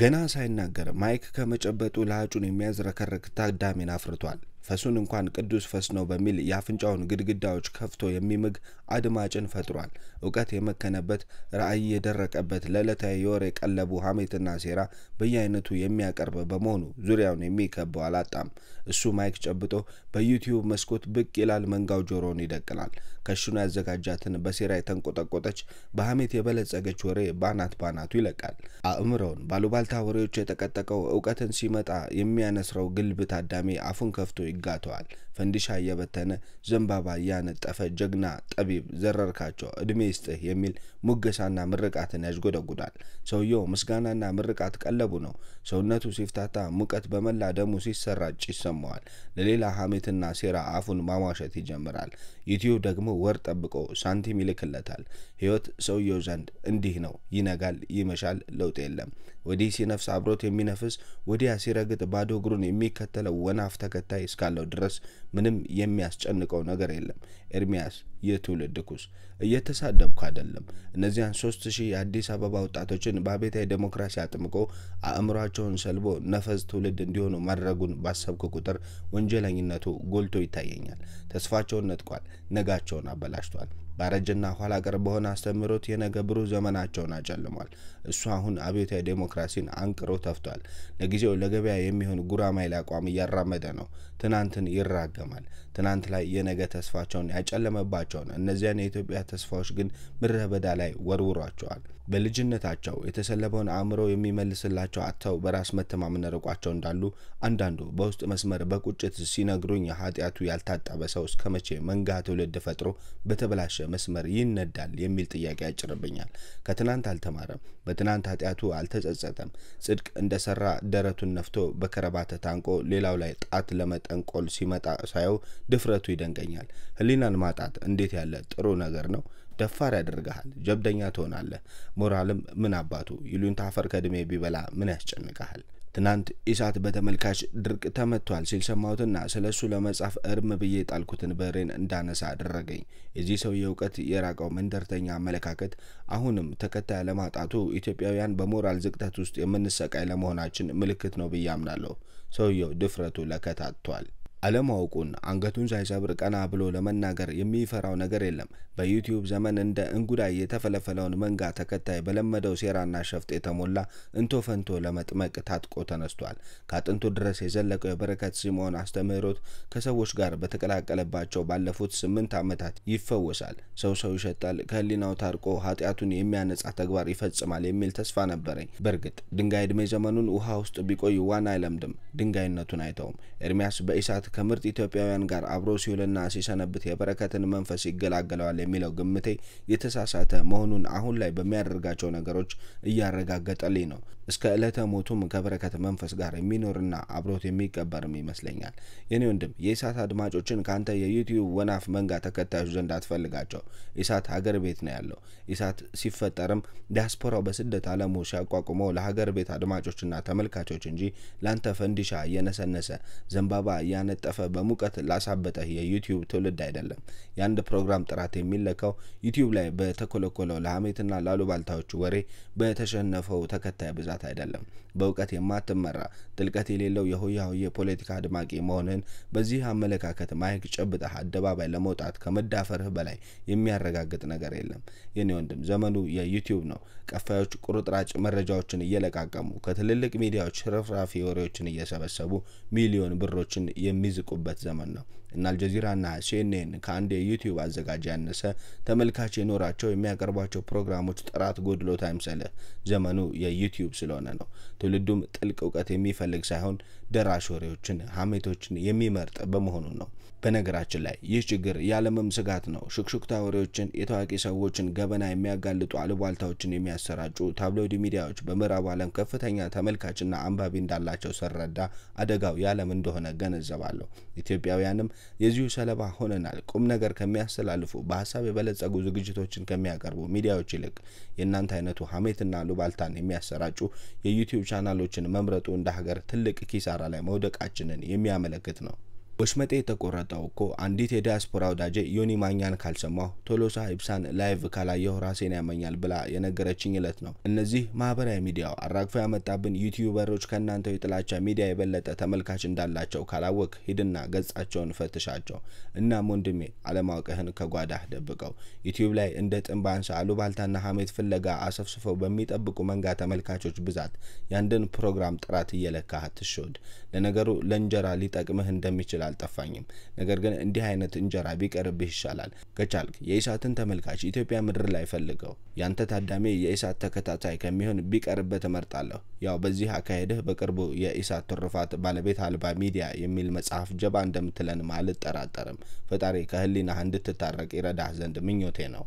ገና ሳይናገር ማይክ ከመጨበጡ ለአጩን የሚያዝረከረክ ታዳሚን አፍርቷል። ፈሱን እንኳን ቅዱስ ፈስ ነው በሚል የአፍንጫውን ግድግዳዎች ከፍቶ የሚምግ አድማጭን ፈጥሯል። እውቀት የመከነበት ራዕይ የደረቀበት ለዕለታዊ የወሬ ቀለቡ ሐሜትና ሴራ በየአይነቱ የሚያቀርብ በመሆኑ ዙሪያውን የሚከበው አላጣም። እሱ ማይክ ጨብጦ በዩቲዩብ መስኮት ብቅ ይላል፣ መንጋው ጆሮውን ይደቅናል። ከሽኑ ያዘጋጃትን በሴራ የተንቆጠቆጠች በሐሜት የበለጸገች ወሬ ባናት ባናቱ ይለቃል። አእምሮውን ባሉባልታ ወሬዎች የጠቀጠቀው እውቀትን ሲመጣ የሚያነስረው ግልብ ታዳሚ አፉን ከፍቶ ይጋተዋል። ፈንዲሻ እየበተነ ዘንባባ እያነጠፈ ጀግና ጠቢብ ዘረርካቸው እድሜ ይስጥህ የሚል ሙገሳና ምርቃትን ያዥጎደጉዳል። ሰውየው ምስጋናና ምርቃት ቀለቡ ነው። ሰውነቱ ሲፍታታ ሙቀት በመላ ደሙ ሲሰራጭ ይሰማዋል። ለሌላ ሐሜትና ሴራ አፉን ማሟሸት ይጀምራል። ኢትዮ ደግሞ ወር ጠብቆ ሳንቲም ይልክለታል። ህይወት ሰውየው ዘንድ እንዲህ ነው። ይነጋል፣ ይመሻል፣ ለውጥ የለም። ወዲህ ሲነፍስ አብሮት የሚነፍስ ወዲያ ሲረግጥ ባዶ እግሩን የሚከተለው ወናፍ ተከታይ እስካ እስካለው ድረስ ምንም የሚያስጨንቀው ነገር የለም። ኤርሚያስ የትውልድ ኩስ እየተሳደብኩ አይደለም። እነዚያን ሶስት ሺህ የአዲስ አበባ ወጣቶችን በአብዮታዊ ዴሞክራሲ አጥምቆ አእምሯቸውን ሰልቦ ነፈዝ ትውልድ እንዲሆኑ ማድረጉን ባሰብክ ቁጥር ወንጀለኝነቱ ጎልቶ ይታየኛል። ተስፋቸውን ነጥቋል፣ ነጋቸውን አበላሽቷል። ባረጀና ኋላ ቀር በሆነ አስተምህሮት የነገ ብሩህ ዘመናቸውን አጨልሟል። እሱ አሁን አብዮታዊ ዴሞክራሲን አንቅሮ ተፍቷል። ለጊዜው ለገበያ የሚሆን ጉራማይል አቋም እያራመደ ነው። ትናንትን ይራገማል። ትናንት ላይ የነገ ተስፋቸውን ያጨለመባቸውን እነዚያን የኢትዮጵያ ተስፋዎች ግን ምድረ በዳ ላይ ወርውሯቸዋል። በልጅነታቸው የተሰለበውን አእምሮ የሚመልስላቸው አጥተው በራስ መተማመን ርቋቸው እንዳሉ አንዳንዱ በውስጥ መስመር በቁጭት ሲነግሩኝ ኃጢአቱ ያልታጠበ ሰው እስከ መቼ መንጋ ትውልድ ፈጥሮ በተበላሸ መስመር ይነዳል የሚል ጥያቄ ያጭርብኛል። ከትናንት አልተማረም። በትናንት ኃጢአቱ አልተጸጸተም። ጽድቅ እንደሰራ ደረቱን ነፍቶ በከረባተ ታንቆ ሌላው ላይ ጣት ለመጠንቆል ሲመጣ ሳየው ድፍረቱ ይደንቀኛል። ህሊናን ማጣት እንዴት ያለ ጥሩ ነገር ነው! ደፋር ያደርግሃል፣ ጀብደኛ ትሆናለህ። ሞራልም ምን አባቱ ይሉኝታ አፈር ከድሜ ቢበላ ምን ያስጨንቀሃል? ትናንት ኢሳት በተመልካች ድርቅ ተመቷል ሲል ሰማሁትና ስለ እሱ ለመጻፍ እርም ብዬ ጣልኩትን በሬን እንዳነሳ አደረገኝ። የዚህ ሰው የእውቀት የራቀው መንደርተኛ አመለካከት አሁንም ተከታይ ለማጣቱ ኢትዮጵያውያን በሞራል ዝቅጠት ውስጥ የምንሰቃይ ለመሆናችን ምልክት ነው ብዬ አምናለሁ። ሰውየው ድፍረቱ ለከታቷል። አለማወቁን አንገቱን ሳይሰብር ቀና ብሎ ለመናገር የሚፈራው ነገር የለም። በዩቲዩብ ዘመን እንደ እንጉዳይ የተፈለፈለውን መንጋ ተከታይ በለመደው ሴራና ሸፍጥ የተሞላ እንቶ ፈንቶ ለመጥመቅ ታጥቆ ተነስቷል። ከአጥንቱ ድረስ የዘለቀው የበረከት ስምዖን አስተምህሮት ከሰዎች ጋር በተቀላቀለባቸው ባለፉት ስምንት ዓመታት ይፈወሳል። ሰው ሰው ይሸጣል፣ ከህሊናው ታርቆ ኃጢአቱን የሚያነጻ ተግባር ይፈጽማል የሚል ተስፋ ነበረኝ። በእርግጥ ድንጋይ ዕድሜ ዘመኑን ውሃ ውስጥ ቢቆይ ዋና አይለምድም፣ ድንጋይነቱን አይተውም። ኤርሚያስ በኢሳት ከምርጥ ኢትዮጵያውያን ጋር አብሮ ሲውልና ሲሰነብት የበረከትን መንፈስ ይገላገለዋል የሚለው ግምቴ የተሳሳተ መሆኑን አሁን ላይ በሚያደርጋቸው ነገሮች እያረጋገጠልኝ ነው። እስከ ዕለተ ሞቱም ከበረከት መንፈስ ጋር የሚኖርና አብሮት የሚቀበርም ይመስለኛል። የኔ ወንድም የኢሳት አድማጮችን ከአንተ የዩትዩብ ወናፍ መንጋ ተከታዮች ዘንድ አትፈልጋቸው። ኢሳት ሀገር ቤት ነው ያለው። ኢሳት ሲፈጠርም ዲያስፖራው በስደት አለሙ ሲያቋቁመው ለሀገር ቤት አድማጮችና ተመልካቾች እንጂ ለአንተ ፈንዲሻ እየነሰነሰ ዘንባባ እያነ የተነጠፈ በሙቀት ላሳበጠህ የዩቲዩብ ትውልድ አይደለም። የአንድ ፕሮግራም ጥራት የሚለካው ዩቲዩብ ላይ በተኮለኮለው ለሀሜትና ላሉባልታዎች ወሬ በተሸነፈው ተከታይ ብዛት አይደለም። በእውቀት የማትመራ ጥልቀት የሌለው የሆያ ሆዬ ፖለቲካ አድማቂ መሆንህን በዚህ አመለካከት ማይክ ጨብጠህ አደባባይ ለመውጣት ከመዳፈርህ በላይ የሚያረጋግጥ ነገር የለም። የኔ ወንድም ዘመኑ የዩቲዩብ ነው። ቀፋዮች ቁርጥራጭ መረጃዎችን እየለቃቀሙ ከትልልቅ ሚዲያዎች ርፍራፊ ወሬዎችን እየሰበሰቡ ሚሊዮን ብሮችን የሚ የሚዝቁበት ዘመን ነው እና አልጀዚራና ሲኤንኤን ከአንድ የዩቲዩብ አዘጋጅ ያነሰ ተመልካች የኖራቸው የሚያቀርቧቸው ፕሮግራሞች ጥራት ጎድሎት አይምሰልህ። ዘመኑ የዩቲዩብ ስለሆነ ነው። ትውልዱም ጥልቅ እውቀት የሚፈልግ ሳይሆን ደራሽ ወሬዎችን፣ ሀሜቶችን የሚመርጥ በመሆኑ ነው። በነገራችን ላይ ይህ ችግር የዓለምም ስጋት ነው። ሹክሹክታ ወሬዎችን፣ የታዋቂ ሰዎችን ገበና የሚያጋልጡ አሉባልታዎችን የሚያሰራጩ ታብሎይድ ሚዲያዎች በምዕራቡ ዓለም ከፍተኛ ተመልካችና አንባቢ እንዳላቸው ስረዳ አደጋው የዓለም እንደሆነ ገነዘባል። አምናለሁ። ኢትዮጵያውያንም የዚሁ ሰለባ ሆነናል። ቁም ነገር ከሚያስተላልፉ በሀሳብ የበለጸጉ ዝግጅቶችን ከሚያቀርቡ ሚዲያዎች ይልቅ የእናንተ አይነቱ ሀሜትና ሉባልታን የሚያሰራጩ የዩቲዩብ ቻናሎችን መምረጡ እንደ ሀገር ትልቅ ኪሳራ ላይ መውደቃችንን የሚያመለክት ነው። ወሽመጤ የተቆረጠው እኮ አንዲት የዲያስፖራ ወዳጄ ዮኒ ማኛን ካልሰማሁ ቶሎሳ ኢብሳን ላይቭ ካላየሁ ራሴን ያመኛል ብላ የነገረችኝ እለት ነው። እነዚህ ማህበራዊ ሚዲያው አራግፎ ያመጣብን ዩቲዩበሮች ከእናንተው የጥላቻ ሚዲያ የበለጠ ተመልካች እንዳላቸው ካላወቅ ሂድና ገጻቸውን ፈትሻቸው። እናም ወንድሜ አለማወቅህን ከጓዳህ ደብቀው ዩቲዩብ ላይ እንደ ጥንባንሳ አሉባልታና ሀሜት ፍለጋ አሰፍስፈው በሚጠብቁ መንጋ ተመልካቾች ብዛት ያንድን ፕሮግራም ጥራት እየለካህ ትሾድ። ለነገሩ ለእንጀራ ሊጠቅምህ እንደሚችላል አልጠፋኝም። ነገር ግን እንዲህ አይነት እንጀራ ቢቀርብህ ይሻላል። ከቻልክ የኢሳትን ተመልካች ኢትዮጵያ ምድር ላይ ፈልገው። ያንተ ታዳሚ የኢሳት ተከታታይ ከሚሆን ቢቀርብህ ትመርጣለሁ። ያው በዚህ አካሄድህ በቅርቡ የኢሳት ትሩፋት ባለቤት አልባ ሚዲያ የሚል መጽሐፍ ጀባ እንደምትለንም አልጠራጠርም። ፈጣሪ ከህሊናህ እንድትታረቅ ይረዳህ ዘንድ ምኞቴ ነው።